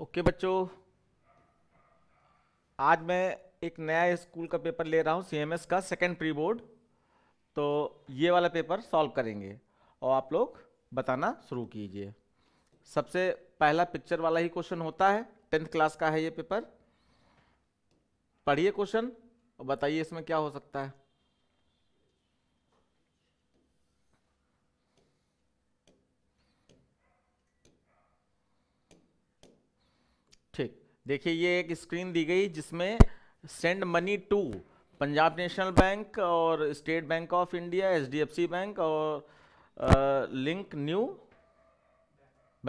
Okay okay, बच्चों आज मैं एक नया स्कूल का पेपर ले रहा हूँ सीएमएस का सेकेंड प्री बोर्ड तो ये वाला पेपर सॉल्व करेंगे और आप लोग बताना शुरू कीजिए सबसे पहला पिक्चर वाला ही क्वेश्चन होता है टेंथ क्लास का है ये पेपर पढ़िए क्वेश्चन और बताइए इसमें क्या हो सकता है ठीक देखिए ये एक स्क्रीन दी गई जिसमें send money to Punjab National Bank और स्टेट बैंक ऑफ इंडिया सी बैंक और आ, लिंक न्यू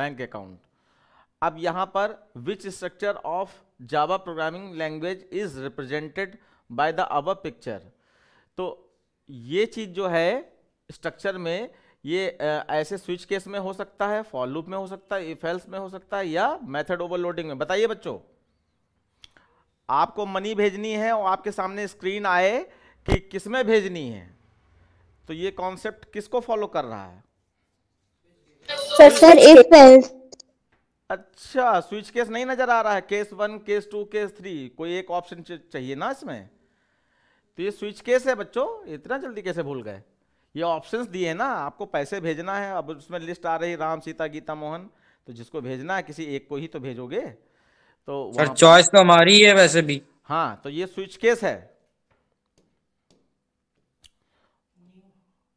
बैंक अकाउंट अब यहाँ पर which structure of Java programming language is represented by the अब पिक्चर तो ये चीज़ जो है स्ट्रक्चर में ये ऐसे स्विच केस में हो सकता है फॉल लूप में हो सकता है इफेल्स में हो सकता है या मेथड ओवरलोडिंग में बताइए बच्चों आपको मनी भेजनी है और आपके सामने स्क्रीन आए कि किस में भेजनी है तो ये कॉन्सेप्ट किसको फॉलो कर रहा है सर सर अच्छा स्विच केस नहीं नजर आ रहा है case one case two case three कोई एक ऑप्शन चाहिए ना इसमें तो ये स्विच केस है बच्चों इतना जल्दी कैसे भूल गए ये ऑप्शंस दिए हैं ना आपको पैसे भेजना है अब उसमें लिस्ट आ रही राम सीता गीता मोहन तो जिसको भेजना है किसी एक को ही तो भेजोगे तो सर चॉइस तो हमारी है वैसे भी हाँ तो ये स्विच केस है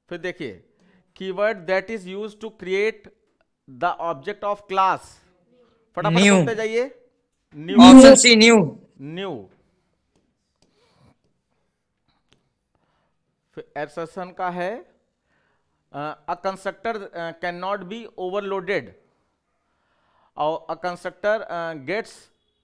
फिर देखिए keyword that is use to create the object of class फटाफट जाइए new option see new new assertion का है a constructor can not be overloaded और a constructor gets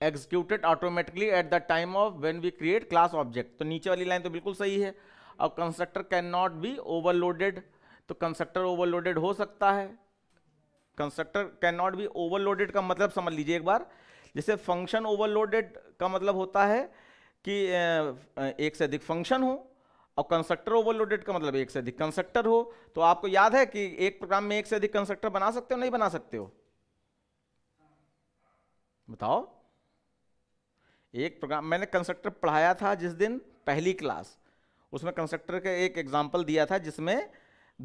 executed automatically at the time of when we create class object तो नीचे वाली line तो बिल्कुल सही है और constructor can not be overloaded तो कंस्ट्रक्टर ओवरलोडेड हो सकता है constructor can not be overloaded का मतलब समझ लीजिए एक बार जैसे फंक्शन ओवरलोडेड का मतलब होता है कि एक से अधिक फंक्शन हो और कंस्ट्रक्टर ओवरलोडेड का मतलब एक से अधिक कंस्ट्रक्टर हो तो आपको याद है कि एक प्रोग्राम में एक से अधिक कंस्ट्रक्टर बना सकते हो नहीं बना सकते हो बताओ एक प्रोग्राम मैंने कंस्ट्रक्टर पढ़ाया था जिस दिन पहली क्लास उसमें कंस्ट्रक्टर का एक एग्जाम्पल दिया था जिसमें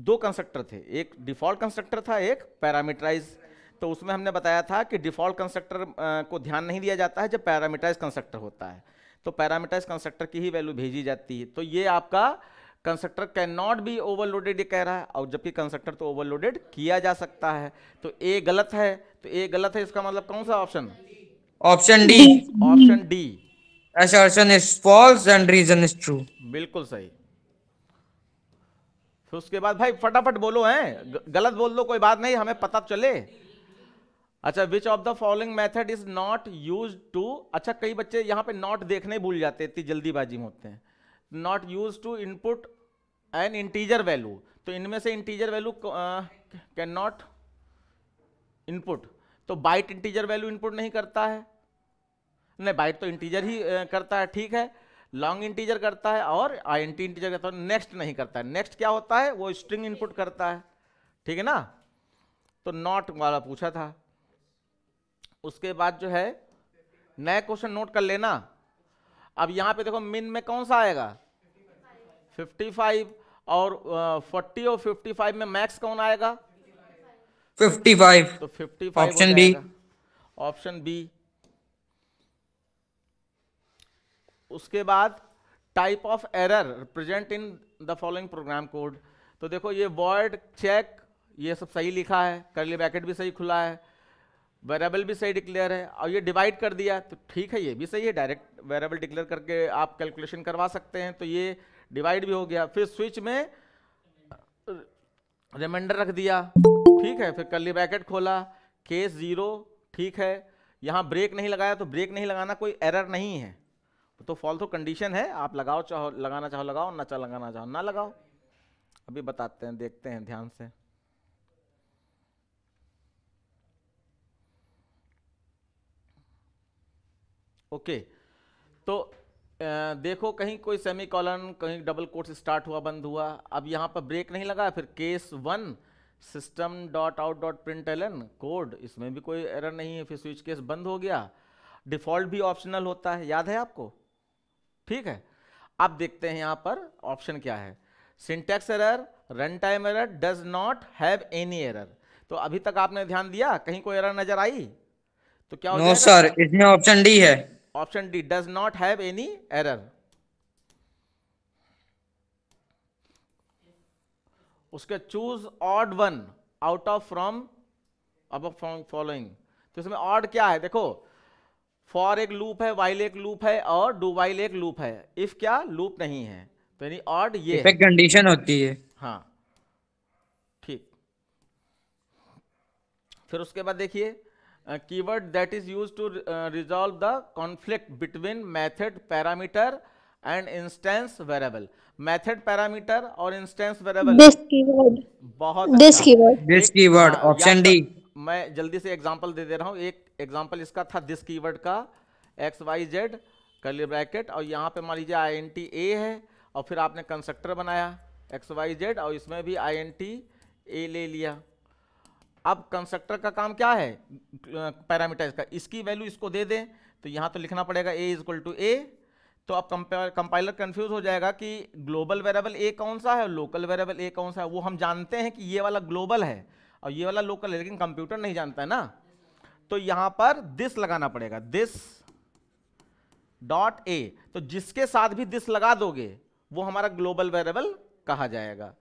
दो कंस्ट्रक्टर थे एक डिफॉल्ट कंस्ट्रक्टर था एक पैरामीटराइज तो उसमें हमने बताया था कि डिफॉल्ट कंस्ट्रक्टर को ध्यान नहीं दिया जाता है जब पैरामीटराइज कंस्ट्रक्टर होता है तो पैरामीटर्स कंस्ट्रक्टर की ही वैल्यू भेजी जाती है तो ये आपका constructor can not be overloaded कह रहा है और जबकि कंस्ट्रक्टर तो ओवरलोडेड किया जा सकता है तो ए गलत है तो ए गलत है इसका मतलब कौन सा option option D option D assertion is false and reason is true बिल्कुल सही फिर उसके बाद भाई फटाफट बोलो हैं गलत बोल दो कोई बात नहीं हमें पता चले अच्छा which of the following method is not use to अच्छा कई बच्चे यहाँ पे नॉट देखने भूल जाते इतनी जल्दीबाजी में होते हैं not use to input an integer value तो इनमें से integer value can not input तो बाइट इंटीजर वैल्यू इनपुट नहीं करता है नहीं बाइट तो इंटीजर ही करता है ठीक है लॉन्ग इंटीजर करता है और आई एन टी इंटीजर करता है नेक्स्ट नहीं करता है नेक्स्ट क्या होता है वो स्ट्रिंग इनपुट करता है ठीक है ना तो नॉट वाला पूछा था उसके बाद जो है नए क्वेश्चन नोट कर लेना अब यहाँ पे देखो मिन में कौन सा आएगा 55 और फोर्टी 40 और 55 में मैक्स कौन आएगा 55 तो 55 ऑप्शन बी ऑप्शन बी उसके बाद type of error present in the following program code तो देखो ये वर्ड चेक ये सब सही लिखा है करली ब्रैकेट भी सही खुला है वेरेबल भी सही डिक्लेयर है और ये डिवाइड कर दिया तो ठीक है ये भी सही है डायरेक्ट वेरेबल डिक्लेयर करके आप कैलकुलेशन करवा सकते हैं तो ये डिवाइड भी हो गया फिर स्विच में रिमाइंडर रख दिया ठीक है फिर कल ब्रैकेट खोला केस ज़ीरो ठीक है यहाँ ब्रेक नहीं लगाया तो ब्रेक नहीं लगाना कोई एरर नहीं है तो फॉल तो कंडीशन है आप लगाओ चाहो लगाना चाहो लगाओ ना चाहो लगाना चाहो ना लगाओ अभी बताते हैं देखते हैं ध्यान से ओके तो देखो कहीं कोई सेमी कॉलन कहीं डबल कोर्स स्टार्ट हुआ बंद हुआ अब यहाँ पर ब्रेक नहीं लगा फिर case one system dot out dot print L N code इसमें भी कोई एरर नहीं है फिर स्विच केस बंद हो गया डिफ़ॉल्ट भी ऑप्शनल होता है याद है आपको ठीक है आप देखते हैं यहाँ पर ऑप्शन क्या है syntax error run time error does not have any error तो अभी तक आपने ध्यान दिया कहीं कोई एरर नजर आई तो क्या नो सर इसमें ऑप्शन डी है option D does not have any error उसके choose odd one out of from अब फ्रॉम फॉलोइंग तो इसमें ऑड क्या है देखो फॉर एक लूप है वाइल एक लूप है और डू वाइल एक लूप है इफ क्या लूप नहीं है तो यानी ऑड ये कंडीशन होती है हाँ ठीक फिर उसके बाद देखिए uh, keyword that is used to uh, resolve the conflict between method parameter and instance variable method parameter और instance variable this keyword बहुत this keyword this keyword option D मैं जल्दी से एग्जांपल दे दे रहा हूँ एक एग्जांपल इसका था दिस कीवर्ड का X Y Z curly bracket और यहाँ पे मान लीजिए आई एन टी ए है और फिर आपने कंस्ट्रक्टर बनाया एक्स वाई जेड और इसमें भी आई एन टी ए ले लिया अब कंस्ट्रक्टर का काम क्या है पैरामीटर्स का इसकी वैल्यू इसको दे दें तो यहाँ तो लिखना पड़ेगा ए इक्वल टू ए तो अब कंपाइलर कंफ्यूज हो जाएगा कि ग्लोबल वेरिएबल ए कौन सा है और लोकल वेरिएबल ए कौन सा है वो हम जानते हैं कि ये वाला ग्लोबल है और ये वाला लोकल है लेकिन कंप्यूटर नहीं जानता है ना तो यहाँ पर दिस लगाना पड़ेगा दिस डॉट ए तो जिसके साथ भी दिस लगा दोगे वो हमारा ग्लोबल वेरिएबल कहा जाएगा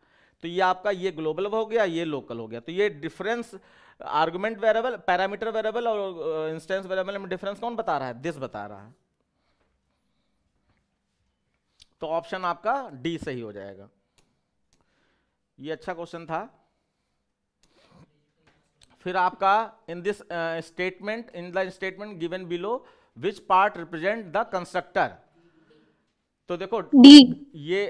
तो ये आपका ये ग्लोबल हो गया ये लोकल हो गया तो ये difference argument variable parameter variable और इंस्टेंस uh, वेरेबल में डिफरेंस कौन बता रहा है दिस बता रहा है तो ऑप्शन आपका डी सही हो जाएगा ये अच्छा क्वेश्चन था फिर आपका in this statement in the statement given below which part represent the constructor तो देखो D. ये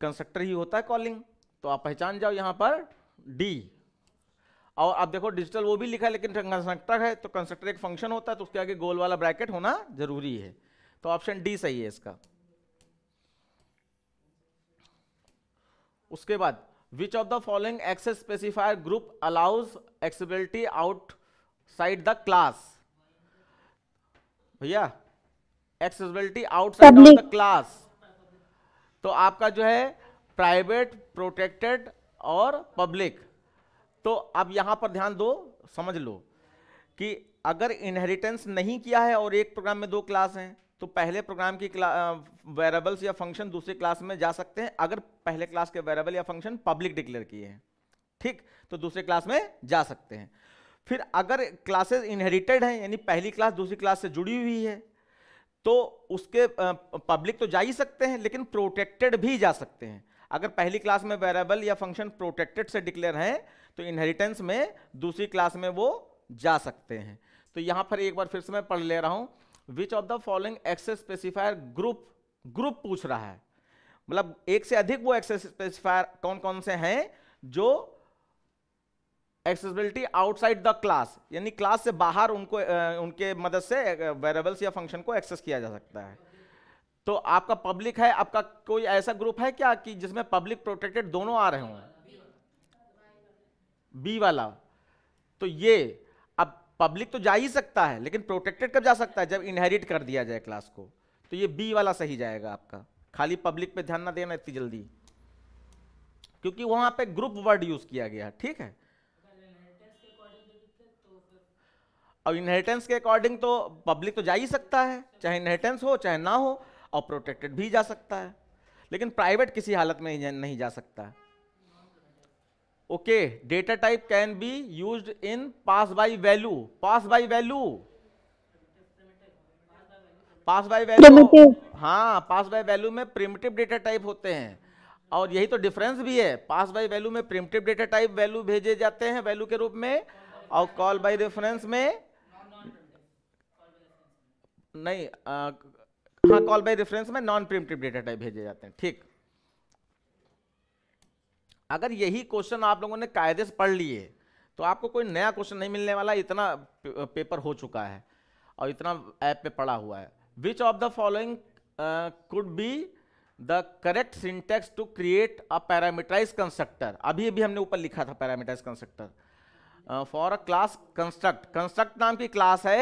कंस्ट्रक्टर ही होता है कॉलिंग तो आप पहचान जाओ यहाँ पर डी और आप देखो डिजिटल वो भी लिखा है लेकिन कंस्ट्रक्टर है तो कंस्ट्रक्टर एक फंक्शन होता है तो उसके आगे गोल वाला ब्रैकेट होना जरूरी है तो ऑप्शन डी सही है इसका उसके बाद which of the following access specifier group allows accessibility outside the class भैया accessibility outside of the class तो आपका जो है प्राइवेट प्रोटेक्टेड और पब्लिक तो अब यहाँ पर ध्यान दो समझ लो कि अगर इनहेरिटेंस नहीं किया है और एक प्रोग्राम में दो क्लास हैं तो पहले प्रोग्राम की वेरेबल्स या फंक्शन दूसरे क्लास में जा सकते हैं अगर पहले क्लास के वेरेबल या फंक्शन पब्लिक डिक्लेयर किए हैं ठीक तो दूसरे क्लास में जा सकते हैं फिर अगर क्लासेस इनहेरिटेड हैं यानी पहली क्लास दूसरी क्लास से जुड़ी हुई है तो उसके पब्लिक तो जा ही सकते हैं लेकिन प्रोटेक्टेड भी जा सकते हैं अगर पहली क्लास में वेरेबल या फंक्शन प्रोटेक्टेड से डिक्लेयर हैं तो इनहेरिटेंस में दूसरी क्लास में वो जा सकते हैं तो यहाँ पर एक बार फिर से मैं पढ़ ले रहा हूँ which of the following access specifier group group पूछ रहा है मतलब एक से अधिक वो एक्सेस स्पेसिफायर कौन कौन से हैं जो एक्सेसिबिलिटी आउटसाइड द क्लास यानी क्लास से बाहर उनको उनके मदद से वेरेबल्स या फंक्शन को एक्सेस किया जा सकता है तो आपका पब्लिक है आपका कोई ऐसा ग्रुप है क्या कि जिसमें पब्लिक प्रोटेक्टेड दोनों आ रहे हों बी वाला तो ये अब पब्लिक तो जा ही सकता है लेकिन प्रोटेक्टेड कब जा सकता है जब इनहेरिट कर दिया जाए क्लास को तो ये बी वाला सही जाएगा आपका खाली पब्लिक पे ध्यान ना देना इतनी जल्दी क्योंकि वहां पे ग्रुप वर्ड यूज किया गया ठीक है अब इनहेरिटेंस के अकॉर्डिंग तो पब्लिक तो जा ही सकता है चाहे इनहेरिटेंस हो चाहे ना हो और प्रोटेक्टेड भी जा सकता है लेकिन प्राइवेट किसी हालत में नहीं जा सकता okay data type can be use in pass by value pass by value pass by value हाँ पास बाय वैल्यू में प्रिमिटिव डेटा टाइप होते हैं और यही तो डिफरेंस भी है पास बाय वैल्यू में प्रिमिटिव डेटा टाइप वैल्यू भेजे जाते हैं वैल्यू के रूप में और कॉल बाय रेफरेंस में नहीं आ, हाँ कॉल बाई रेफरेंस में नॉन प्रिमटिव डेटा टाइप भेजे जाते हैं ठीक अगर यही क्वेश्चन आप लोगों ने कायदे से पढ़ लिए तो आपको कोई नया क्वेश्चन नहीं मिलने वाला इतना पेपर हो चुका है और इतना ऐप पे पड़ा हुआ है which of the following could be the correct syntax to create a parameterize constructor अभी अभी हमने ऊपर लिखा था parameterize constructor for a class construct construct नाम की क्लास है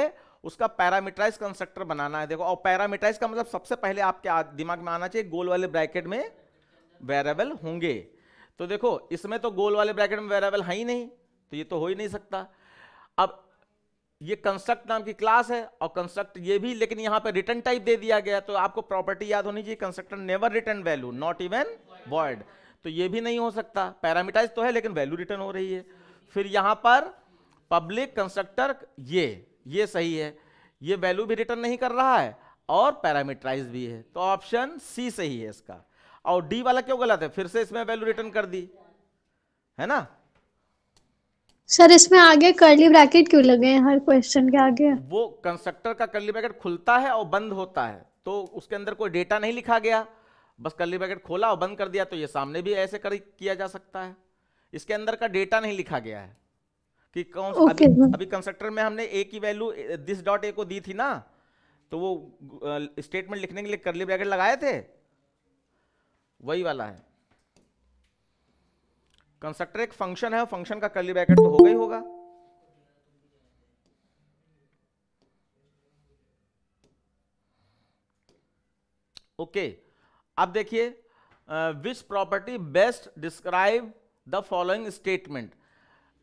उसका पैरामीटराइज कंस्ट्रक्टर बनाना है देखो और पैरामीटराइज का मतलब सबसे पहले आपके दिमाग में आना चाहिए गोल वाले ब्रैकेट में वेरेबल होंगे तो देखो इसमें तो गोल वाले ब्रैकेट में वेरेबल है ही नहीं तो ये तो हो ही नहीं सकता अब ये कंस्ट्रक्ट नाम की क्लास है और कंस्ट्रक्ट ये भी लेकिन यहाँ पे रिटर्न टाइप दे दिया गया तो आपको प्रॉपर्टी याद होनी चाहिए constructor never return value not even word तो ये भी नहीं हो सकता पैरामीटाइज तो है लेकिन वैल्यू रिटर्न हो रही है फिर यहाँ पर पब्लिक कंस्ट्रक्टर ये ये सही है ये वैल्यू भी रिटर्न नहीं कर रहा है और पैरामीटराइज भी है तो ऑप्शन सी सही है इसका और डी वाला क्यों गलत है फिर से इसमें वैल्यू रिटर्न कर दी है ना सर इसमें आगे कर्ली ब्रैकेट क्यों लगे हैं हर क्वेश्चन के आगे वो कंस्ट्रक्टर का कर्ली ब्रैकेट खुलता है और बंद होता है तो उसके अंदर कोई डेटा नहीं लिखा गया बस कर्ली ब्रैकेट खोला और बंद कर दिया तो ये सामने भी ऐसे कर किया जा सकता है इसके अंदर का डेटा नहीं लिखा गया है कि कौन okay, अभी, अभी कंस्ट्रक्टर में हमने ए की वैल्यू दिस डॉट ए को दी थी ना तो वो स्टेटमेंट लिखने के लिए करली ब्रैकेट लगाए थे वही वाला है कंस्ट्रक्टर एक फंक्शन है फंक्शन का करली ब्रैकेट तो होगा ही होगा ओके okay, अब देखिए which property best describe the following statement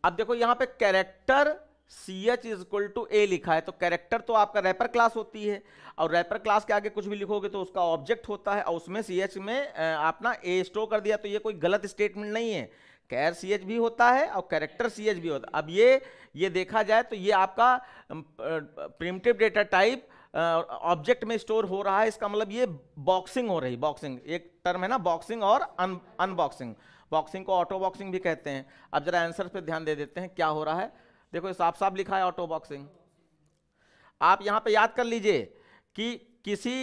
अब देखो यहां पे character C H is equal to A लिखा है तो कैरेक्टर तो आपका रैपर क्लास होती है और रैपर क्लास के आगे कुछ भी लिखोगे तो उसका ऑब्जेक्ट होता है और उसमें सी एच में आपने ए स्टोर कर दिया तो ये कोई गलत स्टेटमेंट नहीं है कैर सी एच भी होता है और कैरेक्टर सी एच भी होता है अब ये ये देखा जाए तो ये आपका प्रिमटिव डेटा टाइप ऑब्जेक्ट में स्टोर हो रहा है इसका मतलब ये बॉक्सिंग हो रही बॉक्सिंग एक टर्म है ना बॉक्सिंग और अनबॉक्सिंग बॉक्सिंग को ऑटो बॉक्सिंग भी कहते हैं अब जरा आंसर पे ध्यान दे देते हैं क्या हो रहा है देखो साफ साफ लिखा है ऑटो बॉक्सिंग आप यहाँ पे याद कर लीजिए कि किसी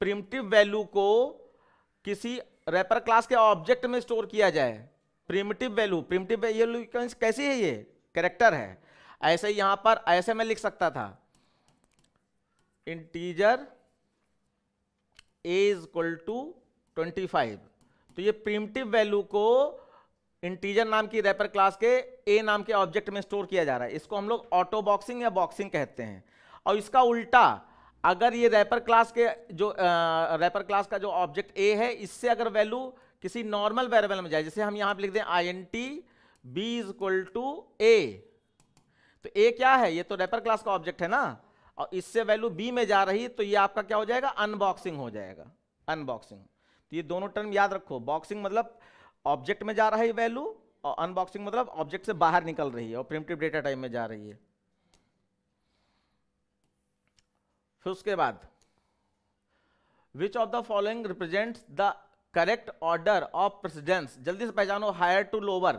प्रिमटिव वैल्यू को किसी रेपर क्लास के ऑब्जेक्ट में स्टोर किया जाए प्रिमटिव वैल्यू प्रिमटिव वैल्यू कैसी है ये कैरेक्टर है ऐसे यहां पर ऐसे मैं लिख सकता था integer A is equal to twenty five तो ये प्रिमटिव वैल्यू को इंटीजर नाम की रैपर क्लास के ए नाम के ऑब्जेक्ट में स्टोर किया जा रहा है इसको हम लोग ऑटो बॉक्सिंग या बॉक्सिंग कहते हैं और इसका उल्टा अगर ये रैपर क्लास के जो आ, रैपर क्लास का जो ऑब्जेक्ट ए है इससे अगर वैल्यू किसी नॉर्मल वेरेबल में जाए जैसे हम यहां पर लिख दें I N T B is equal to A तो ए क्या है ये तो रैपर क्लास का ऑब्जेक्ट है ना और इससे वैल्यू बी में जा रही तो ये आपका क्या हो जाएगा अनबॉक्सिंग हो जाएगा अनबॉक्सिंग तो ये दोनों टर्म याद रखो बॉक्सिंग मतलब ऑब्जेक्ट में जा रहा है वैल्यू और अनबॉक्सिंग मतलब ऑब्जेक्ट से बाहर निकल रही है और प्रिमटिव डेटा टाइम में जा रही है फिर उसके बाद which of the following represent the correct order of precedence जल्दी से पहचानो हायर टू लोअर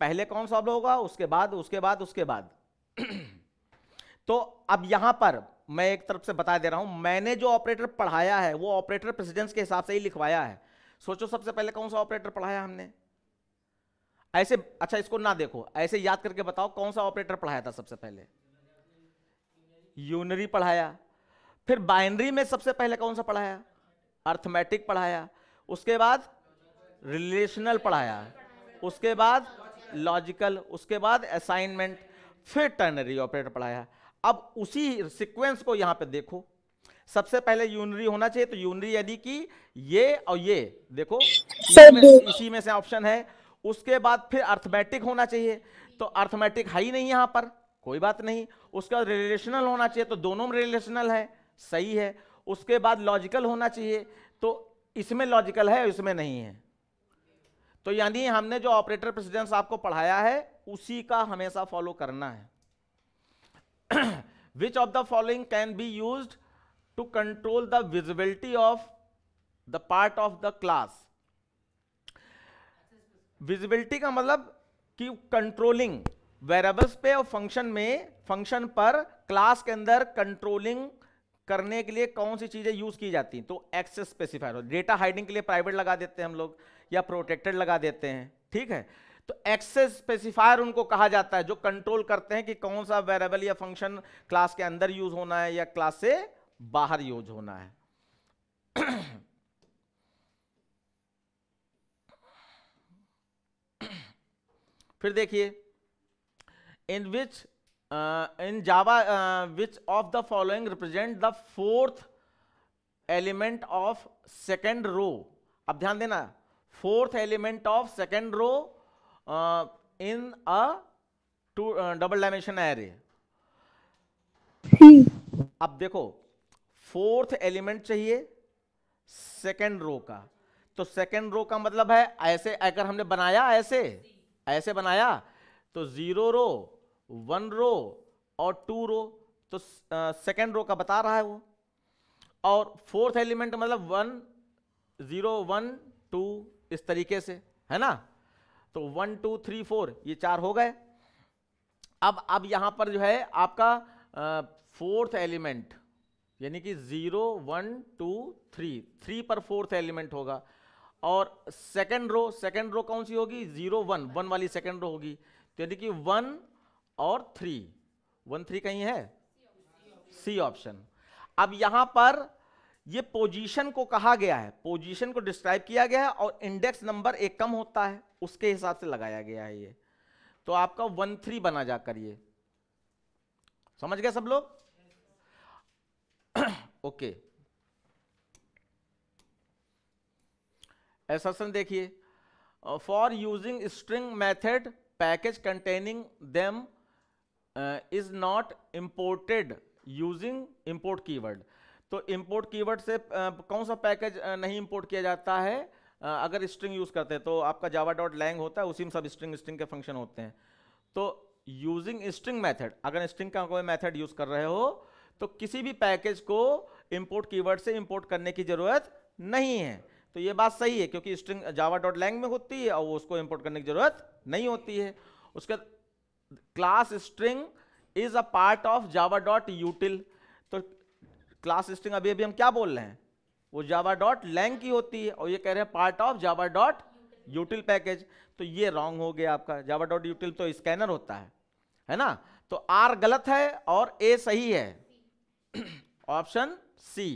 पहले कौन सा होगा उसके बाद उसके बाद उसके बाद तो अब यहां पर मैं एक तरफ से बता दे रहा हूं मैंने जो ऑपरेटर पढ़ाया है वो ऑपरेटर प्रेसिडेंस के हिसाब से ही लिखवाया है सोचो सबसे पहले कौन सा ऑपरेटर पढ़ाया हमने ऐसे अच्छा इसको ना देखो ऐसे याद करके बताओ कौन सा ऑपरेटर पढ़ाया था सबसे पहले यूनरी पढ़ाया फिर बाइनरी में सबसे पहले कौन सा पढ़ाया अर्थमेटिक पढ़ाया उसके बाद रिलेशनल पढ़ाया उसके बाद लॉजिकल उसके बाद असाइनमेंट फिर टर्नरी ऑपरेटर पढ़ाया अब उसी सिक्वेंस को यहां पे देखो सबसे पहले यूनरी होना चाहिए तो यूनरी यदि कि ये और ये देखो इसी में से ऑप्शन है उसके बाद फिर अर्थमेटिक होना चाहिए तो अर्थमेटिक है ही नहीं यहां पर कोई बात नहीं उसके बाद रिलेशनल होना चाहिए तो दोनों में रिलेशनल है सही है उसके बाद लॉजिकल होना चाहिए तो इसमें लॉजिकल है इसमें नहीं है तो यानी हमने जो ऑपरेटर प्रेसिडेंस आपको पढ़ाया है उसी का हमेशा फॉलो करना है which of the following can be used to control the visibility of the part of the class visibility का मतलब कि कंट्रोलिंग वेरेबल्स पे और फंक्शन में फंक्शन पर क्लास के अंदर कंट्रोलिंग करने के लिए कौन सी चीज़ें यूज़ की जाती हैं तो एक्सेस स्पेसिफायर हो डेटा हाइडिंग के लिए प्राइवेट लगा देते हैं हम लोग या प्रोटेक्टेड लगा देते हैं ठीक है तो एक्सेस स्पेसिफायर उनको कहा जाता है जो कंट्रोल करते हैं कि कौन सा वेरेबल या फंक्शन क्लास के अंदर यूज होना है या क्लास से बाहर यूज होना है फिर देखिए in which in Java which of the following represent the fourth element of second row अब ध्यान देना fourth element of second row Uh, in a two uh, double dimension array hmm. अब देखो फोर्थ एलिमेंट चाहिए second row का तो second row का मतलब है ऐसे अगर हमने बनाया ऐसे ऐसे बनाया तो जीरो रो वन रो और टू रो तो सेकेंड रो uh, का बता रहा है वो और फोर्थ एलिमेंट मतलब वन जीरो वन टू इस तरीके से है ना तो वन टू थ्री फोर ये चार हो गए अब अब यहां पर जो है आपका फोर्थ एलिमेंट यानी कि zero one two three three पर फोर्थ एलिमेंट होगा और सेकेंड रो सेकेंड रो कौन सी होगी जीरो वन वन वाली सेकेंड रो होगी तो यानी कि वन और थ्री वन थ्री कहीं है सी ऑप्शन अब यहां पर ये पोजीशन को कहा गया है पोजीशन को डिस्क्राइब किया गया है और इंडेक्स नंबर एक कम होता है उसके हिसाब से लगाया गया है ये तो आपका वन थ्री बना जाकर ये समझ गए सब लोग ओके ऐसा देखिए for using string method package containing them is not imported using import keyword तो इम्पोर्ट कीवर्ड से uh, कौन सा पैकेज uh, नहीं इम्पोर्ट किया जाता है अगर स्ट्रिंग यूज़ करते हैं तो आपका जावा डॉट लैंग होता है उसी में सब स्ट्रिंग स्ट्रिंग के फंक्शन होते हैं तो यूजिंग स्ट्रिंग मैथड अगर स्ट्रिंग का कोई मैथड यूज़ कर रहे हो तो किसी भी पैकेज को इम्पोर्ट कीवर्ड से इम्पोर्ट करने की ज़रूरत नहीं है तो ये बात सही है क्योंकि स्ट्रिंग जावा डॉट लैंग में होती है और उसको इम्पोर्ट करने की ज़रूरत नहीं होती है उसके class string is a part of Java dot util तो क्लास स्ट्रिंग अभी अभी हम क्या बोल रहे हैं वो जावा डॉट लैंग की होती है और ये कह रहे हैं part of Java dot util package तो ये रॉन्ग हो गया आपका जावा डॉट यूटिल तो स्कैनर होता है है ना तो आर गलत है और ए सही है ऑप्शन सी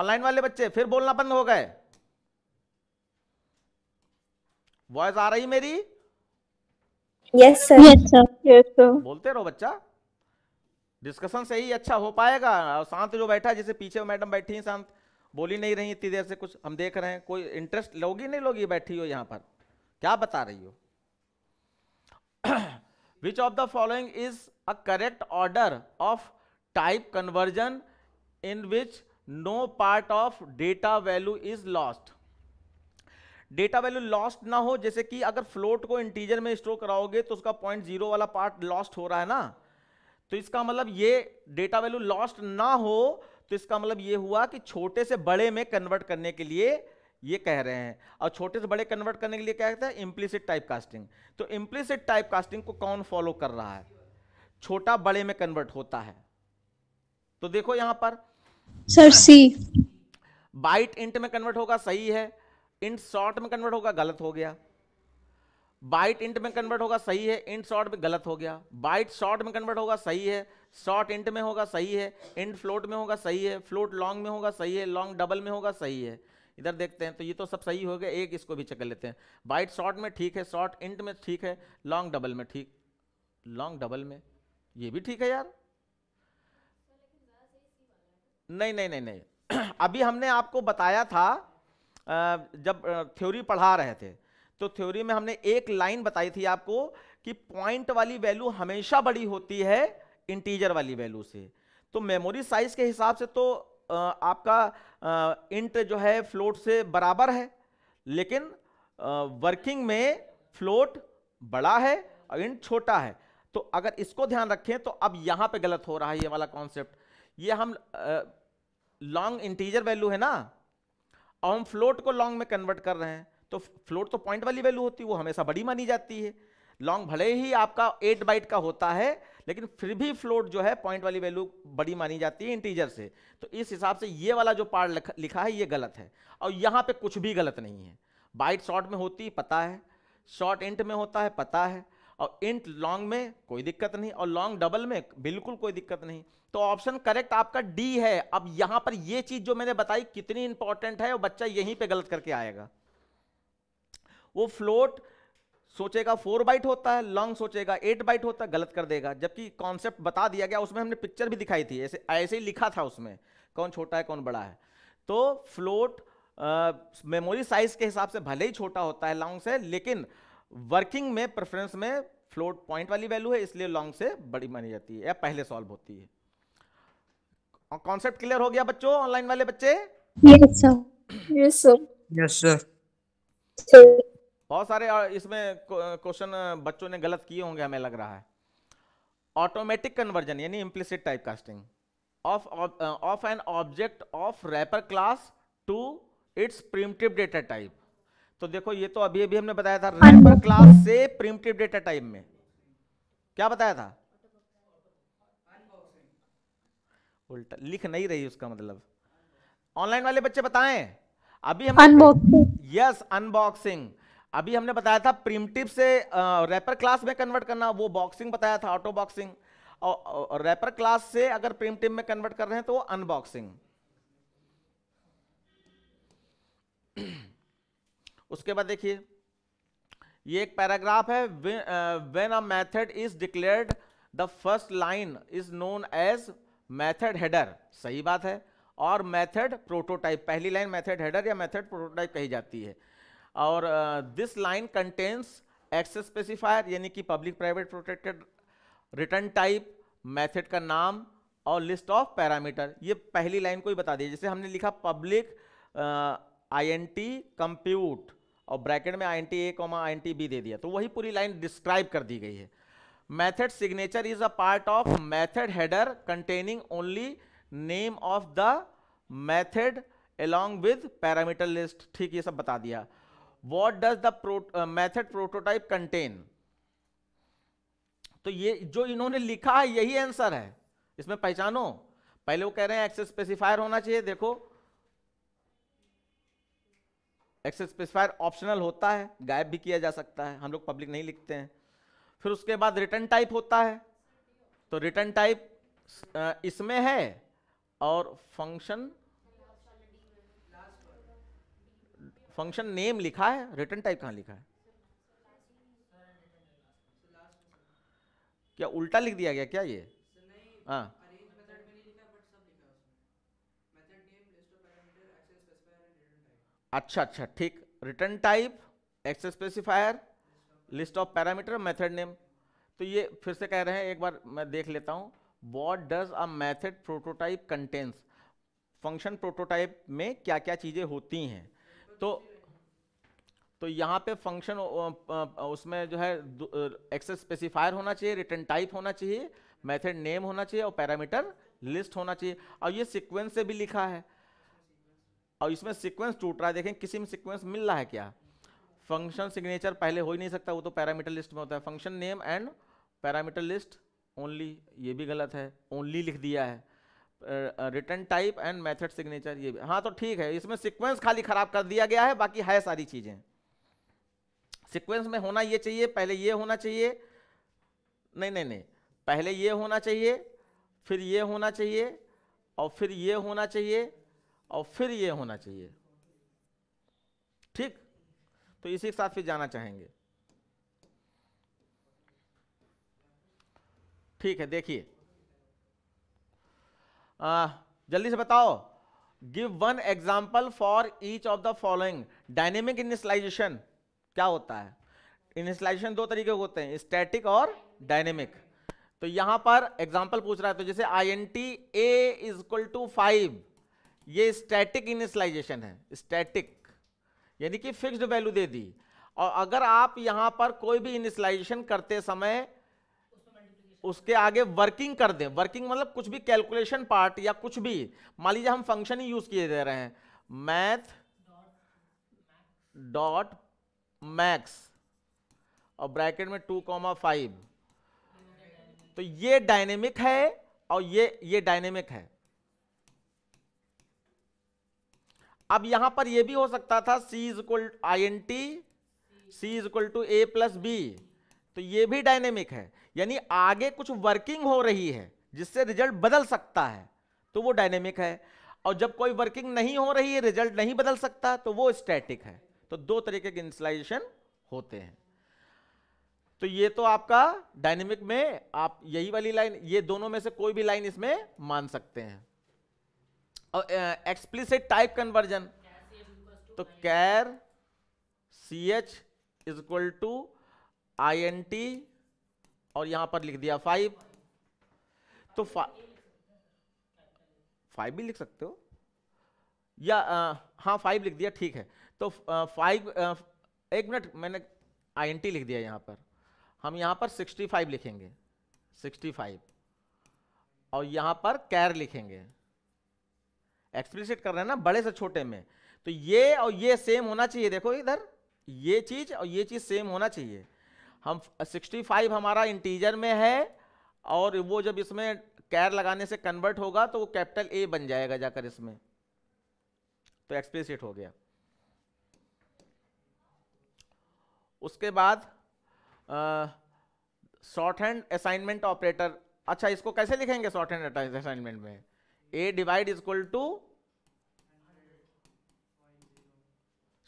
ऑनलाइन वाले बच्चे फिर बोलना बंद हो गए वॉइस आ रही मेरी यस सर यस सर बोलते रहो बच्चा डिस्कशन से ही अच्छा हो पाएगा और शांत जो बैठा जैसे पीछे मैडम बैठी हैं शांत बोली नहीं रही इतनी देर से कुछ हम देख रहे हैं कोई इंटरेस्ट लोगी नहीं लोगी बैठी हो यहाँ पर क्या बता रही हो which of the following is a correct order of type conversion in which no part of data value is lost data value lost ना हो जैसे कि अगर फ्लोट को इंटीजर में स्टोर कराओगे तो उसका पॉइंट जीरो वाला पार्ट लॉस्ट हो रहा है ना तो इसका मतलब ये डेटा वैल्यू लॉस्ट ना हो तो इसका मतलब ये हुआ कि छोटे से बड़े में कन्वर्ट करने के लिए ये कह रहे हैं और छोटे से बड़े कन्वर्ट करने के लिए क्या कहते हैं इम्प्लिसिट टाइप कास्टिंग तो इम्प्लिसिट टाइप कास्टिंग को कौन फॉलो कर रहा है छोटा बड़े में कन्वर्ट होता है तो देखो यहां पर सर सी बाइट इंट में कन्वर्ट होगा सही है इंट शॉर्ट में कन्वर्ट होगा गलत हो गया बाइट इंट में कन्वर्ट होगा सही है इंट शॉर्ट में गलत हो गया बाइट शॉर्ट में कन्वर्ट होगा सही है शॉर्ट इंट में होगा सही है इंट फ्लोट में होगा सही है फ्लोट लॉन्ग में होगा सही है लॉन्ग डबल में होगा सही है इधर देखते हैं तो ये तो सब सही हो गया एक इसको भी चेक कर लेते हैं बाइट शॉर्ट में ठीक है शॉर्ट इंट में ठीक है लॉन्ग डबल में ठीक लॉन्ग डबल में ये भी ठीक है यार नहीं नहीं नहीं नहीं अभी हमने आपको बताया था जब थ्योरी पढ़ा रहे थे तो थ्योरी में हमने एक लाइन बताई थी आपको कि पॉइंट वाली वैल्यू हमेशा बड़ी होती है इंटीजर वाली वैल्यू से तो मेमोरी साइज के हिसाब से तो आपका इंट जो है फ्लोट से बराबर है लेकिन वर्किंग में फ्लोट बड़ा है और इंट छोटा है तो अगर इसको ध्यान रखें तो अब यहां पे गलत हो रहा है ये वाला कॉन्सेप्ट ये हम लॉन्ग इंटीजर वैल्यू है ना और हम फ्लोट को लॉन्ग में कन्वर्ट कर रहे हैं तो फ्लोट तो पॉइंट वाली वैल्यू होती है वो हमेशा बड़ी मानी जाती है लॉन्ग भले ही आपका एट बाइट का होता है लेकिन फिर भी फ्लोट जो है पॉइंट वाली वैल्यू बड़ी मानी जाती है इंटीजर से तो इस हिसाब से ये वाला जो पार्ट लिखा है ये गलत है और यहाँ पे कुछ भी गलत नहीं है बाइट शॉर्ट में होती पता है शॉर्ट इंट में होता है पता है और इंट लॉन्ग में कोई दिक्कत नहीं और लॉन्ग डबल में बिल्कुल कोई दिक्कत नहीं तो ऑप्शन करेक्ट आपका डी है अब यहाँ पर ये चीज़ जो मैंने बताई कितनी इंपॉर्टेंट है और बच्चा यहीं पर गलत करके आएगा वो फ्लोट सोचेगा फोर बाइट होता है लॉन्ग सोचेगा एट बाइट होता है गलत कर देगा जबकि कॉन्सेप्ट बता दिया गया उसमें हमने पिक्चर भी दिखाई थी ऐसे ऐसे ही लिखा था उसमें कौन छोटा है कौन बड़ा है तो फ्लोट मेमोरी साइज के हिसाब से भले ही छोटा होता है लॉन्ग से लेकिन वर्किंग में प्रेफरेंस में फ्लोट पॉइंट वाली वैल्यू है इसलिए लॉन्ग से बड़ी मानी जाती है या पहले सॉल्व होती है कॉन्सेप्ट क्लियर हो गया बच्चों ऑनलाइन वाले बच्चे yes sir yes sir yes sir बहुत सारे इसमें क्वेश्चन बच्चों ने गलत किए होंगे हमें लग रहा है ऑटोमेटिक कन्वर्जन यानी implicit type casting of of an object of wrapper class to its primitive data type तो देखो ये तो अभी अभी हमने बताया था रैपर क्लास से प्रिमटिव डेटा टाइप में क्या बताया था उल्टा लिख नहीं रही उसका मतलब ऑनलाइन वाले बच्चे बताएं अभी हम यस अनबॉक्सिंग yes, अभी हमने बताया था प्रिमटिव से रैपर क्लास में कन्वर्ट करना वो बॉक्सिंग बताया था ऑटो बॉक्सिंग और रैपर क्लास से अगर प्रिमटिव में कन्वर्ट कर रहे हैं तो अनबॉक्सिंग उसके बाद देखिए ये एक पैराग्राफ है when a method is declared the first line is known as method header सही बात है और मेथड प्रोटोटाइप पहली लाइन मेथड हेडर या मेथड प्रोटोटाइप कही जाती है और this line contains access specifier यानी कि public private protected return type method का नाम और लिस्ट ऑफ पैरामीटर ये पहली लाइन को ही बता दिए जैसे हमने लिखा public I N T compute और ब्रैकेट में I N T A comma I N T B दे दिया तो वही पूरी लाइन डिस्क्राइब कर दी गई है method signature is a part of method header containing only name of the method along with parameter list ठीक ये सब बता दिया what does the method prototype contain तो ये जो इन्होंने लिखा है यही आंसर है इसमें पहचानो पहले वो कह रहे हैं एक्सेस स्पेसिफायर होना चाहिए देखो एक्सेस स्पेसिफायर ऑप्शनल होता है गायब भी किया जा सकता है हम लोग पब्लिक नहीं लिखते हैं फिर उसके बाद रिटर्न टाइप होता है तो रिटर्न टाइप uh, इसमें है और फंक्शन फंक्शन नेम लिखा है रिटर्न टाइप कहां लिखा है क्या उल्टा लिख दिया गया क्या ये हाँ अच्छा अच्छा ठीक return type access specifier list of parameter method name तो ये फिर से कह रहे हैं एक बार मैं देख लेता हूँ what does a method prototype contains function prototype में क्या क्या चीज़ें होती हैं तो तो यहाँ पे फंक्शन उसमें जो है एक्सेस स्पेसिफायर होना चाहिए रिटर्न टाइप होना चाहिए मेथड नेम होना चाहिए और पैरामीटर लिस्ट होना चाहिए और ये सीक्वेंस से भी लिखा है और इसमें सीक्वेंस टूट रहा है देखें किसी में सीक्वेंस मिल रहा है क्या फंक्शन सिग्नेचर पहले हो ही नहीं सकता वो तो पैरामीटर लिस्ट में होता है function name and parameter list only ये भी गलत है ओनली लिख दिया है return type and method signature ये भी हाँ तो ठीक है इसमें सीक्वेंस खाली खराब कर दिया गया है बाकी है सारी चीज़ें सीक्वेंस में होना ये चाहिए पहले ये होना चाहिए नहीं नहीं नहीं पहले ये होना चाहिए फिर ये होना चाहिए और फिर ये होना चाहिए और फिर ये होना चाहिए ठीक तो इसी के साथ फिर जाना चाहेंगे ठीक है देखिए आ, जल्दी से बताओ give one example for each of the following dynamic initialization क्या होता है इनिशलाइजेशन दो तरीके होते हैं स्टैटिक और डायनेमिक तो यहां पर एग्जाम्पल पूछ रहा है तो जैसे I N T A is equal to five ये स्टैटिक इनिशलाइजेशन है स्टैटिक यानी कि फिक्स्ड वैल्यू दे दी और अगर आप यहां पर कोई भी इनिशलाइजेशन करते समय उसके आगे वर्किंग कर दें वर्किंग मतलब कुछ भी कैलकुलेशन पार्ट या कुछ भी मान लीजिए हम फंक्शन ही यूज किए दे रहे हैं मैथ डॉट मैक्स और ब्रैकेट में टू कॉमा फाइव तो ये डायनेमिक है और ये ये डायनेमिक है अब यहां पर ये भी हो सकता था C is equal I N T C is equal to A plus B तो ये भी डायनेमिक है यानी आगे कुछ वर्किंग हो रही है जिससे रिजल्ट बदल सकता है तो वो डायनेमिक है और जब कोई वर्किंग नहीं हो रही है रिजल्ट नहीं बदल सकता तो वो स्टैटिक है तो दो तरीके के इंसलाइजेशन होते हैं तो ये तो आपका डायनेमिक में आप यही वाली लाइन ये दोनों में से कोई भी लाइन इसमें मान सकते हैं और एक्सप्लिसिट टाइप कन्वर्जन तो char C H is equal to I N T और यहाँ पर लिख दिया फाइव तो फा, फाइव भी लिख सकते हो या आ, हाँ फाइव लिख दिया ठीक है तो फाइव एक मिनट मैंने आईएनटी लिख दिया यहाँ पर हम यहाँ पर सिक्सटी फाइव लिखेंगे सिक्सटी फाइव और यहाँ पर कैर लिखेंगे एक्सप्लिसिट कर रहे हैं ना बड़े से छोटे में तो ये और ये सेम होना चाहिए देखो इधर ये चीज और ये चीज सेम होना चाहिए हम 65 हमारा इंटीजर में है और वो जब इसमें कैर लगाने से कन्वर्ट होगा तो वो कैपिटल ए बन जाएगा जाकर इसमें तो एक्सप्लिसिट हो गया उसके बाद शॉर्ट हैंड असाइनमेंट ऑपरेटर अच्छा इसको कैसे लिखेंगे शॉर्ट हैंड असाइनमेंट में A divide is equal to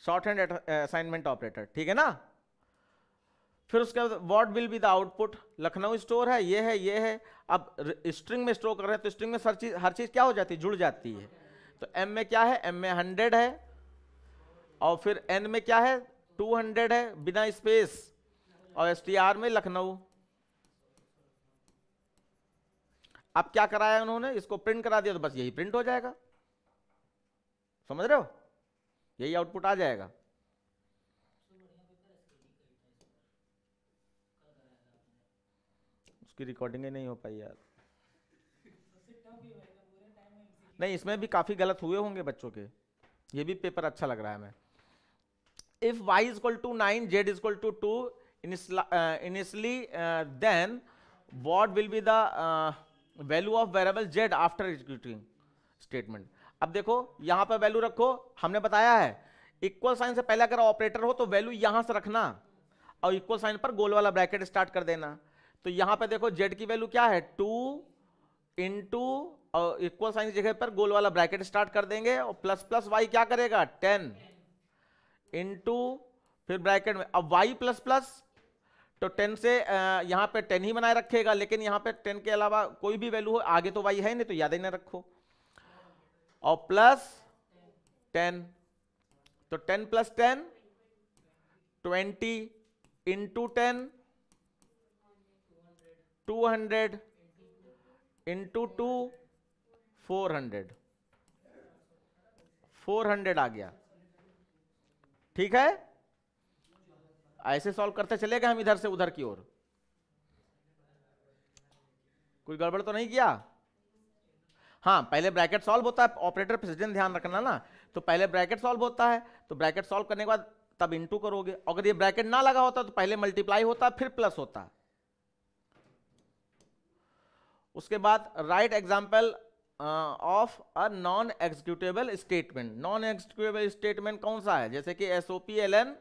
shorthand assignment operator ठीक है ना फिर उसके बाद what will be the output Lucknow store है ये है ये है अब स्ट्रिंग में स्टोर कर रहे हैं तो स्ट्रिंग में हर चीज़ हर चीज़ क्या हो जाती है जुड़ जाती है तो एम में क्या है एम में हंड्रेड है और फिर एन में क्या है टू हंड्रेड है बिना स्पेस और एस टी आर में लखनऊ अब क्या कराया उन्होंने इसको प्रिंट करा दिया तो बस यही प्रिंट हो जाएगा समझ रहे हो यही आउटपुट आ जाएगा उसकी रिकॉर्डिंग ही नहीं हो पाई यार तो नहीं इसमें भी काफ़ी गलत हुए होंगे बच्चों के ये भी पेपर अच्छा लग रहा है हमें if Y is equal to nine Z is equal to two initially then what will be the value of variable Z after executing statement अब देखो यहां पर वैल्यू रखो हमने बताया है इक्वल साइन से पहले अगर ऑपरेटर हो तो वैल्यू यहां से रखना और इक्वल साइन पर गोल वाला ब्रैकेट स्टार्ट कर देना तो यहां पर देखो जेड की वैल्यू क्या है टू इंटू और इक्वल साइन जगह पर गोल वाला ब्रैकेट स्टार्ट कर देंगे और प्लस प्लस वाई क्या करेगा टेन इंटू फिर ब्रैकेट में अब वाई प्लस प्लस तो टेन से यहां पे टेन ही बनाए रखेगा लेकिन यहां पे टेन के अलावा कोई भी वैल्यू हो आगे तो वाई है नहीं तो याद ही ना रखो और प्लस टेन तो ten plus ten twenty into ten two hundred into two four hundred four hundred आ गया ठीक है ऐसे सॉल्व करते चलेगा हम इधर से उधर की ओर कोई गड़बड़ तो नहीं किया हाँ पहले ब्रैकेट सॉल्व होता है ऑपरेटर प्रेसिडेंट ध्यान रखना ना तो पहले ब्रैकेट सॉल्व होता है तो ब्रैकेट सॉल्व करने के बाद तब इंटू करोगे अगर ये ब्रैकेट ना लगा होता तो पहले मल्टीप्लाई होता फिर प्लस होता है उसके बाद write example of a non executable statement non executable statement कौन सा है जैसे कि S O P L N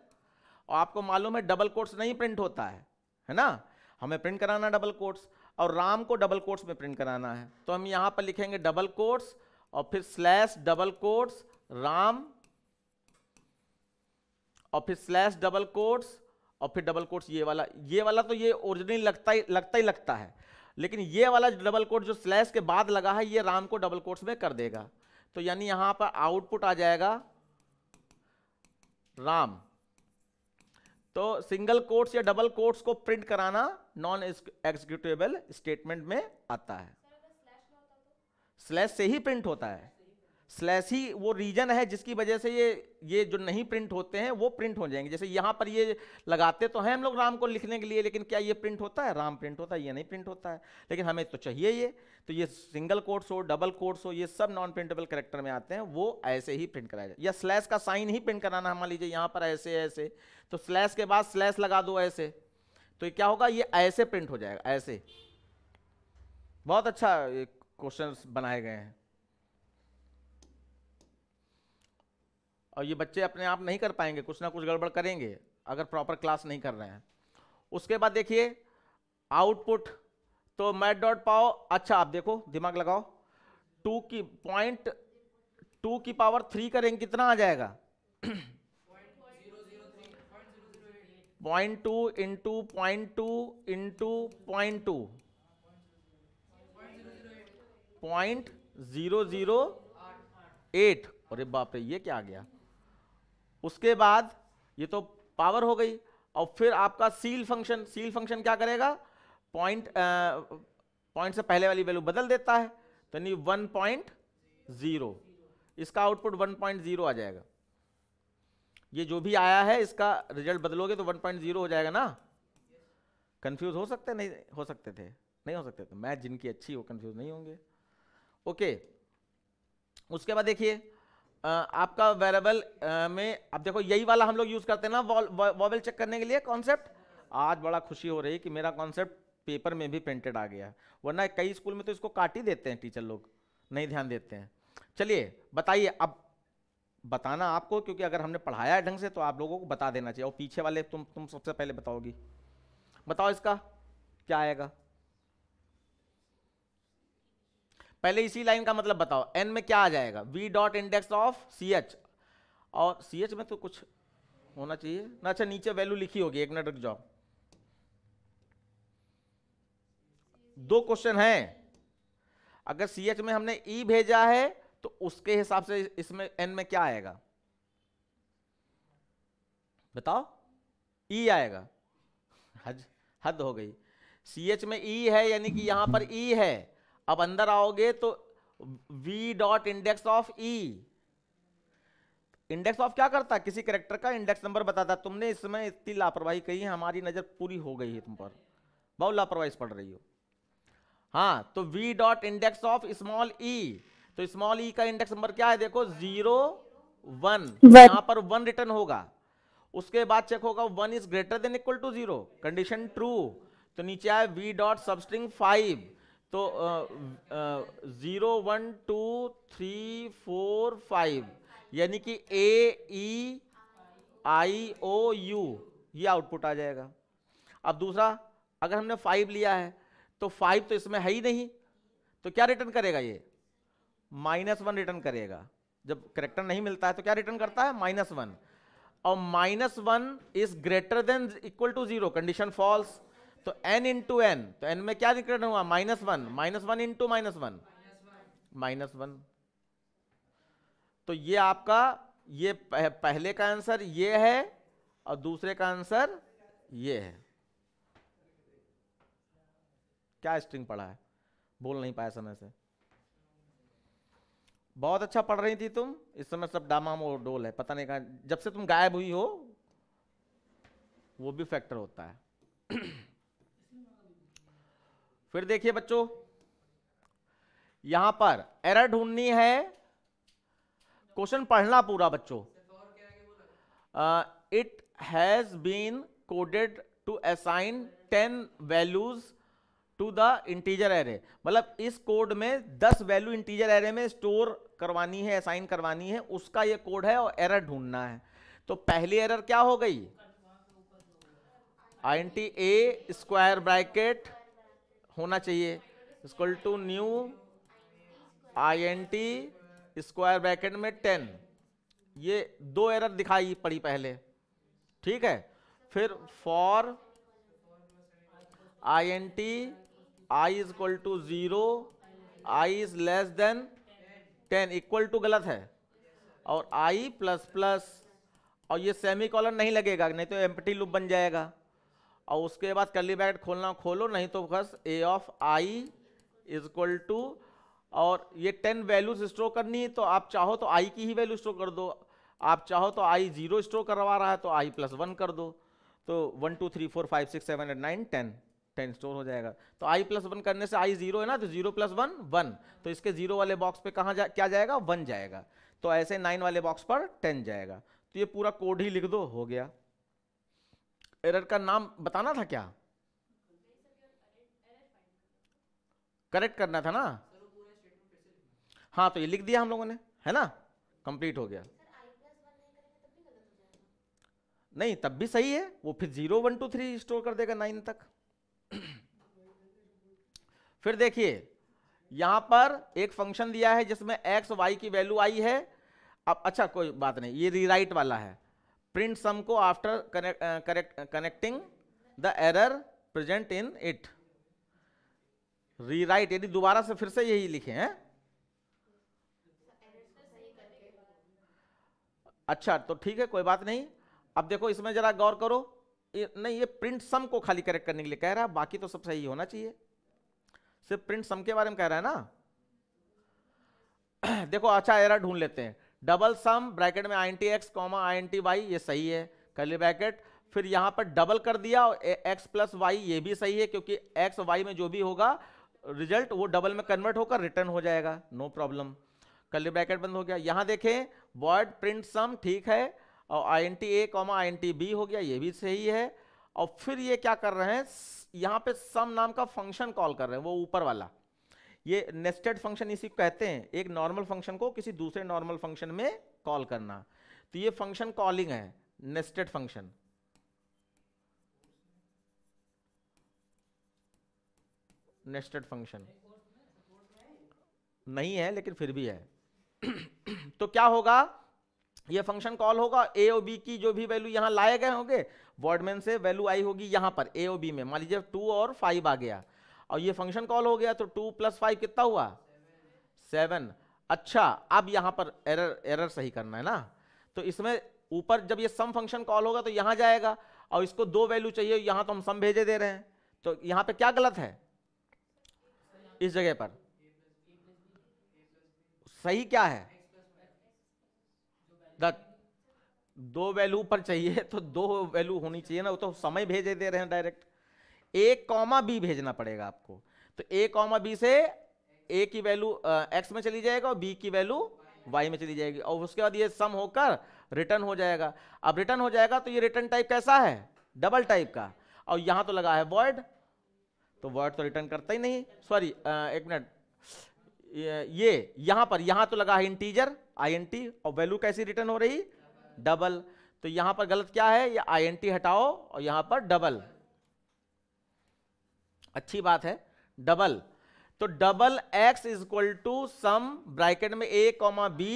और आपको मालूम है डबल कोर्ट्स नहीं प्रिंट होता है है ना हमें प्रिंट कराना डबल कोर्ट्स और राम को डबल कोर्ट्स में प्रिंट कराना है तो हम यहाँ पर लिखेंगे डबल कोर्ट्स और फिर स्लैश डबल कोर्ट्स राम और फिर स्लैश डबल कोर्ट्स और फिर डबल कोर्ट्स ये वाला ये वाला तो ये ओरिजिनल लगता ही लगता ही लगता है लेकिन ये वाला डबल कोट जो स्लैश के बाद लगा है ये राम को डबल कोट्स में कर देगा तो यानी यहां पर आउटपुट आ जाएगा राम तो सिंगल कोट्स या डबल कोट्स को प्रिंट कराना नॉन एग्जीक्यूटेबल स्टेटमेंट में आता है स्लैश से ही प्रिंट होता है स्लैसी वो रीजन है जिसकी वजह से ये ये जो नहीं प्रिंट होते हैं वो प्रिंट हो जाएंगे जैसे यहाँ पर ये लगाते तो हैं हम लोग राम को लिखने के लिए लेकिन क्या ये प्रिंट होता है राम प्रिंट होता है ये नहीं प्रिंट होता है लेकिन हमें तो चाहिए ये तो ये सिंगल कोर्स हो डबल कोर्स हो ये सब नॉन प्रिंटेबल करेक्टर में आते हैं वो ऐसे ही प्रिंट कराया जाए या स्लैश का साइन ही प्रिंट कराना मान लीजिए यहाँ पर ऐसे ऐसे तो स्लैश के बाद स्लैश लगा दो ऐसे तो क्या होगा ये ऐसे प्रिंट हो जाएगा ऐसे बहुत अच्छा क्वेश्चन बनाए गए हैं और ये बच्चे अपने आप नहीं कर पाएंगे कुछ ना कुछ गड़बड़ करेंगे अगर प्रॉपर क्लास नहीं कर रहे हैं उसके बाद देखिए आउटपुट तो मैट डॉट पाओ अच्छा आप देखो दिमाग लगाओ टू की पॉइंट टू की पावर थ्री करेंगे कितना आ जाएगा point two into point two into point two point zero zero eight अरे बाप रे ये क्या आ गया उसके बाद ये तो पावर हो गई और फिर आपका सील फंक्शन सील फंक्शन क्या करेगा पॉइंट पॉइंट से पहले वाली वैल्यू बदल देता है तो यानी वन पॉइंट ज़ीरो इसका आउटपुट वन पॉइंट ज़ीरो आ जाएगा ये जो भी आया है इसका रिजल्ट बदलोगे तो वन पॉइंट ज़ीरो हो जाएगा ना कंफ्यूज हो सकते नहीं हो सकते थे नहीं हो सकते थे मैथ जिनकी अच्छी हो कन्फ्यूज नहीं होंगे ओके उसके बाद देखिए आपका वेरेबल में अब देखो यही वाला हम लोग यूज़ करते हैं ना वॉवल चेक करने के लिए कॉन्सेप्ट आज बड़ा खुशी हो रही है कि मेरा कॉन्सेप्ट पेपर में भी प्रिंटेड आ गया वरना कई स्कूल में तो इसको काट ही देते हैं टीचर लोग नहीं ध्यान देते हैं चलिए बताइए अब बताना आपको क्योंकि अगर हमने पढ़ाया है ढंग से तो आप लोगों को बता देना चाहिए और पीछे वाले तुम तुम सबसे पहले बताओगी बताओ इसका क्या आएगा पहले इसी लाइन का मतलब बताओ एन में क्या आ जाएगा V dot index of C H और सी एच में तो कुछ होना चाहिए ना अच्छा नीचे वैल्यू लिखी होगी एक मिनट रुक जाओ दो क्वेश्चन हैं अगर सी एच में हमने ई e भेजा है तो उसके हिसाब से इसमें एन में क्या आएगा बताओ ई e आएगा हज हद हो गई सी एच में ई e है यानी कि यहां पर ई e है अब अंदर आओगे तो we dot index of E index of क्या करता है किसी करेक्टर का इंडेक्स नंबर बताता तुमने इसमें इतनी लापरवाही कही है हमारी नज़र पूरी हो गई है तुम पर बहुत लापरवाही पड़ रही हो हाँ तो we dot index of small e तो स्मॉल ई e का इंडेक्स नंबर क्या है देखो जीरो वन यहां पर वन रिटर्न होगा उसके बाद चेक होगा one is greater than equal to zero condition true तो नीचे आए वी डॉट सबस्ट्रिंग फाइव तो zero one two three four five यानी कि ए ई आई ओ यू ये आउटपुट आ जाएगा अब दूसरा अगर हमने फाइव लिया है तो फाइव तो इसमें है ही नहीं तो क्या रिटर्न करेगा ये माइनस वन रिटर्न करेगा जब करेक्टर नहीं मिलता है तो क्या रिटर्न करता है माइनस वन और minus one is greater than equal to zero condition false तो एन इंटू एन तो एन में क्या विकर्ण हुआ minus one minus one into minus one minus one तो ये आपका ये पहले का आंसर ये है और दूसरे का आंसर ये है क्या स्ट्रिंग पढ़ा है बोल नहीं पाया समय से बहुत अच्छा पढ़ रही थी तुम इस समय सब डामा डोल है पता नहीं कहा जब से तुम गायब हुई हो वो भी फैक्टर होता है फिर देखिए बच्चों यहां पर एरर ढूंढनी है क्वेश्चन पढ़ना पूरा बच्चों it has been coded to assign ten values to the integer array मतलब इस कोड में दस वैल्यू इंटीजर एरे में स्टोर करवानी है असाइन करवानी है उसका ये कोड है और एरर ढूंढना है तो पहली एरर क्या हो गई i N T a square bracket होना चाहिए equal to new i N t square bracket में टेन ये दो एरर दिखाई पड़ी पहले ठीक है फिर for i N t i is equal to zero i is less than ten equal to गलत है और आई प्लस प्लस और ये सेमी कॉलन नहीं लगेगा नहीं तो एम्पटी लूप बन जाएगा और उसके बाद कर्ली ब्रैकेट खोलना खोलो नहीं तो बस a of i is equal to और ये टेन वैल्यूज स्टोर करनी है तो आप चाहो तो आई की ही वैल्यू स्टोर कर दो आप चाहो तो आई जीरो स्टोर करवा रहा है तो आई प्लस वन कर दो तो one two three four five six seven eight nine ten ten store हो जाएगा तो आई प्लस वन करने से आई जीरो है ना तो जीरो प्लस वन वन तो इसके जीरो वाले बॉक्स पे कहाँ जा क्या जाएगा वन जाएगा तो ऐसे नाइन वाले बॉक्स पर टेन जाएगा तो ये पूरा कोड ही लिख दो हो गया एरर का नाम बताना था क्या करेक्ट करना था ना हाँ तो ये लिख दिया हम लोगों ने है ना कंप्लीट हो गया नहीं तब भी सही है वो फिर zero one two three store कर देगा नाइन तक फिर देखिए यहां पर एक फंक्शन दिया है जिसमें एक्स वाई की वैल्यू आई है अब अच्छा कोई बात नहीं ये रीराइट वाला है प्रिंट सम को after connect, uh, correct, uh, connecting the error present यदि दोबारा से फिर से यही लिखे हैं अच्छा तो ठीक है कोई बात नहीं अब देखो इसमें जरा गौर करो ये, नहीं ये प्रिंट सम को खाली करेक्ट करने के लिए कह रहा है बाकी तो सब सही होना चाहिए सिर्फ प्रिंट सम के बारे में कह रहा है ना देखो अच्छा एरर ढूंढ लेते हैं डबल सम ब्रैकेट में I N t x comma I N t y ये सही है कली ब्रैकेट फिर यहाँ पर डबल कर दिया और एक्स प्लस वाई ये भी सही है क्योंकि एक्स वाई में जो भी होगा रिजल्ट वो डबल में कन्वर्ट होकर रिटर्न हो जाएगा नो प्रॉब्लम कली ब्रैकेट बंद हो गया यहाँ देखें वर्ड प्रिंट सम ठीक है और i N T A comma I N T b हो गया ये भी सही है और फिर ये क्या कर रहे हैं यहाँ पे सम नाम का फंक्शन कॉल कर रहे हैं वो ऊपर वाला ये नेस्टेड फंक्शन इसी को कहते हैं एक नॉर्मल फंक्शन को किसी दूसरे नॉर्मल फंक्शन में कॉल करना तो ये फंक्शन कॉलिंग है नेस्टेड फंक्शन नेस्टेड फंक्शन नहीं है लेकिन फिर भी है तो क्या होगा ये फंक्शन कॉल होगा ए ओ बी की जो भी वैल्यू यहां लाए गए होंगे वर्डमैन से वैल्यू आई होगी यहां पर ए ओ बी में मान लीजिए टू और फाइव आ गया और ये फंक्शन कॉल हो गया तो टू प्लस फाइव कितना हुआ सेवन अच्छा अब यहां पर एरर एरर सही करना है ना तो इसमें ऊपर जब ये सम फंक्शन कॉल होगा तो यहां जाएगा और इसको दो वैल्यू चाहिए यहां तो हम सम भेजे दे रहे हैं तो यहां पे क्या गलत है इस जगह पर सही क्या है दो वैल्यू पर चाहिए तो दो वैल्यू होनी चाहिए ना वो तो समय भेजे दे रहे हैं डायरेक्ट ए कॉमा बी भेजना पड़ेगा आपको तो ए कॉमा बी से ए की वैल्यू एक्स में चली जाएगा और बी की वैल्यू वाई में चली जाएगी और उसके बाद ये सम होकर रिटर्न हो जाएगा अब रिटर्न हो जाएगा तो ये रिटर्न टाइप कैसा है डबल टाइप का और यहां तो लगा है वर्ड तो वर्ड तो रिटर्न करता ही नहीं सॉरी एक मिनट ये यहां पर यहां तो लगा है इंटीजर आईएनटी और वैल्यू कैसी रिटर्न हो रही डबल तो यहां पर गलत क्या है ये आईएनटी हटाओ और यहां पर डबल अच्छी बात है डबल तो double x is equal to sum bracket में ए कॉमा बी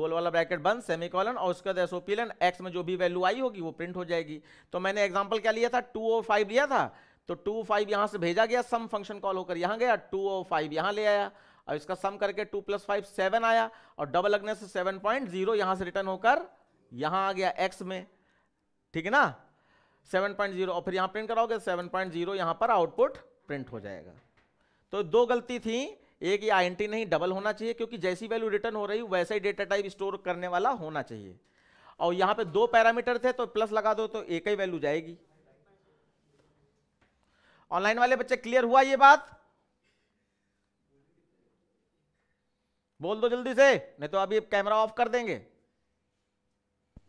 गोल वाला ब्रैकेट बंद कॉलन और उसके बाद एसओपी लन एक्स में जो भी वैल्यू आई होगी वो प्रिंट हो जाएगी तो मैंने एग्जांपल क्या लिया था टू ओ फाइव लिया था तो टू फाइव यहाँ से भेजा गया सम फंक्शन कॉल होकर यहाँ गया टू ओ फाइव यहाँ ले आया और इसका सम करके टू प्लस फाइव सेवन आया और डबल लगने से सेवन पॉइंट जीरो यहाँ से रिटर्न होकर यहाँ आ गया एक्स में ठीक है ना सेवन पॉइंट जीरो और फिर यहाँ प्रिंट कराओगे सेवन पॉइंट जीरो यहाँ पर आउटपुट प्रिंट हो जाएगा तो दो गलती थी एक ही आई नहीं डबल होना चाहिए क्योंकि जैसी वैल्यू रिटर्न हो रही वैसा ही डेटा टाइप स्टोर करने वाला होना चाहिए और यहाँ पे दो पैरामीटर थे तो प्लस लगा दो तो एक ही वैल्यू जाएगी ऑनलाइन वाले बच्चे क्लियर हुआ ये बात बोल दो जल्दी से नहीं तो अभी कैमरा ऑफ कर देंगे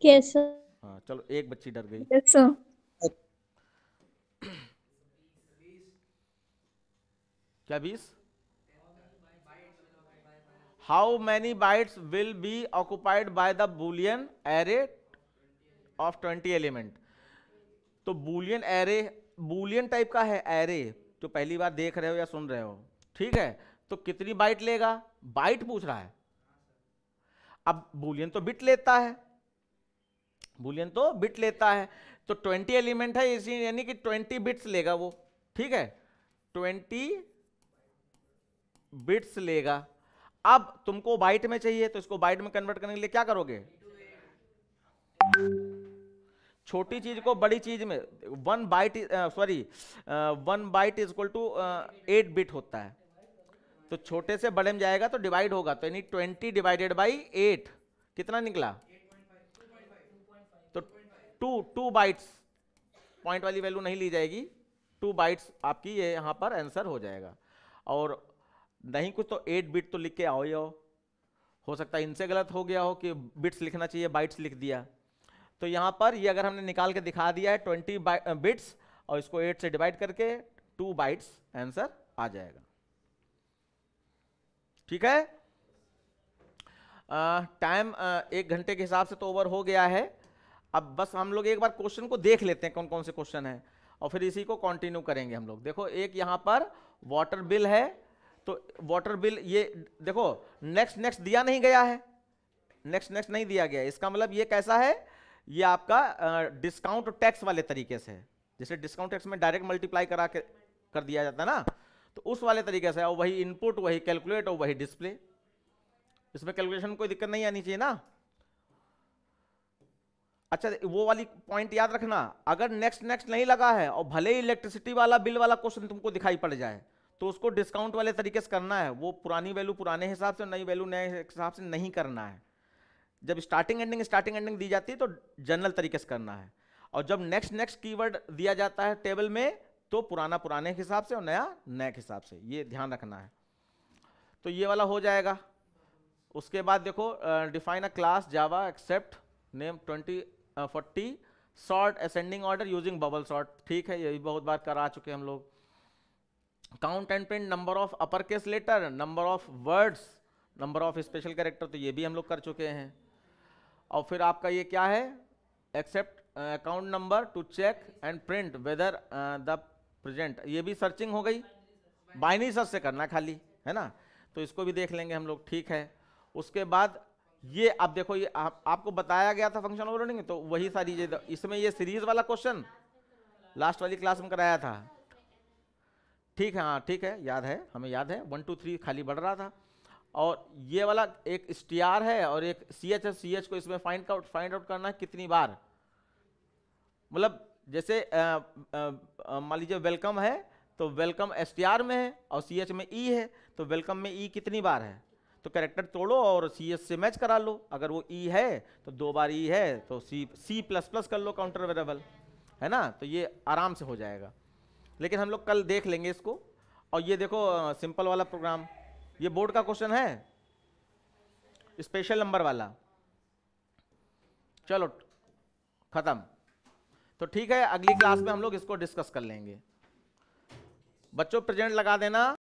कैसा हाँ चलो एक बच्ची डर गई क्या बीस how many bytes will be occupied by the boolean array of twenty element तो बुलियन एरे बुलियन टाइप का है एरे जो पहली बार देख रहे हो या सुन रहे हो ठीक है तो कितनी बाइट लेगा बाइट पूछ रहा है अब बुलियन तो बिट लेता है बुलियन तो बिट लेता है तो 20 एलिमेंट है इसी यानी कि 20 बिट्स लेगा वो ठीक है 20 बिट्स लेगा अब तुमको बाइट में चाहिए तो इसको बाइट में कन्वर्ट करने के लिए क्या करोगे छोटी चीज को बड़ी चीज में one byte sorry one byte is equal to eight bit होता है तो छोटे से बड़े में जाएगा तो डिवाइड होगा तो यानी ट्वेंटी डिवाइडेड बाई एट कितना निकला 8.5, तो टू टू बाइट्स पॉइंट वाली वैल्यू नहीं ली जाएगी टू बाइट्स आपकी ये यहां पर आंसर हो जाएगा और नहीं कुछ तो एट बिट तो लिख के आओ आओ हो सकता है इनसे गलत हो गया हो कि बिट्स लिखना चाहिए बाइट्स लिख दिया तो यहाँ पर ये अगर हमने निकाल के दिखा दिया है ट्वेंटी बिट्स और इसको एट से डिवाइड करके टू बाइट्स आंसर आ जाएगा ठीक है टाइम एक घंटे के हिसाब से तो ओवर हो गया है अब बस हम लोग एक बार क्वेश्चन को देख लेते हैं कौन कौन से क्वेश्चन है और फिर इसी को कंटिन्यू करेंगे हम लोग देखो एक यहाँ पर वाटर बिल है तो वाटर बिल ये देखो नेक्स्ट नेक्स्ट दिया नहीं गया है नेक्स्ट नेक्स्ट नहीं दिया गया इसका मतलब ये कैसा है ये आपका डिस्काउंट टैक्स वाले तरीके से जैसे डिस्काउंट टैक्स में डायरेक्ट मल्टीप्लाई करा के कर दिया जाता है ना तो उस वाले तरीके से और वही इनपुट वही कैलकुलेट और वही डिस्प्ले इसमें कैलकुलेशन कोई दिक्कत नहीं आनी चाहिए ना अच्छा वो वाली पॉइंट याद रखना अगर नेक्स्ट नेक्स्ट नहीं लगा है और भले ही इलेक्ट्रिसिटी वाला बिल वाला क्वेश्चन तुमको दिखाई पड़ जाए तो उसको डिस्काउंट वाले तरीके से करना है वो पुरानी वैल्यू पुराने हिसाब से नई वैल्यू नए हिसाब से नहीं करना है जब स्टार्टिंग एंडिंग स्टार्टिंग एंडिंग दी जाती है तो जनरल तरीके से करना है और जब नेक्स्ट नेक्स्ट कीवर्ड दिया जाता है टेबल में तो पुराना पुराने हिसाब से और नया नए हिसाब से ये ध्यान रखना है तो ये वाला हो जाएगा उसके बाद देखो define a class Java accept name twenty forty sort ascending order using bubble sort ठीक है ये भी बहुत बार करा चुके हम लोग count and print number of upper case letter number of words number of special character तो ये भी हम लोग कर चुके हैं और फिर आपका ये क्या है accept account number to check and print whether the present ये भी सर्चिंग हो गई बाइनी सर्च से करना खाली है ना तो इसको भी देख लेंगे हम लोग ठीक है उसके बाद ये आप देखो ये आप, आपको बताया गया था फंक्शन ओवरलोडिंग तो वही सारी इसमें ये सीरीज वाला क्वेश्चन लास्ट वाली क्लास में कराया था ठीक है हाँ ठीक है याद है हमें याद है वन टू थ्री खाली बढ़ रहा था और ये वाला एक टी आर है और एक सी एच है सी एच को इसमें फाइंड आउट फाइंड आउट करना है कितनी बार मतलब जैसे मान लीजिए वेलकम है तो वेलकम एस टी आर में है और सी एच में ई e है तो वेलकम में ई e कितनी बार है तो करेक्टर तोड़ो और सी एच से मैच करा लो अगर वो ई e है तो दो बार ई e है तो सी सी प्लस प्लस कर लो काउंटर वेरेबल है ना तो ये आराम से हो जाएगा लेकिन हम लोग कल देख लेंगे इसको और ये देखो सिंपल वाला प्रोग्राम ये बोर्ड का क्वेश्चन है स्पेशल नंबर वाला चलो ख़त्म तो ठीक है अगली क्लास में हम लोग इसको डिस्कस कर लेंगे बच्चों प्रेजेंट लगा देना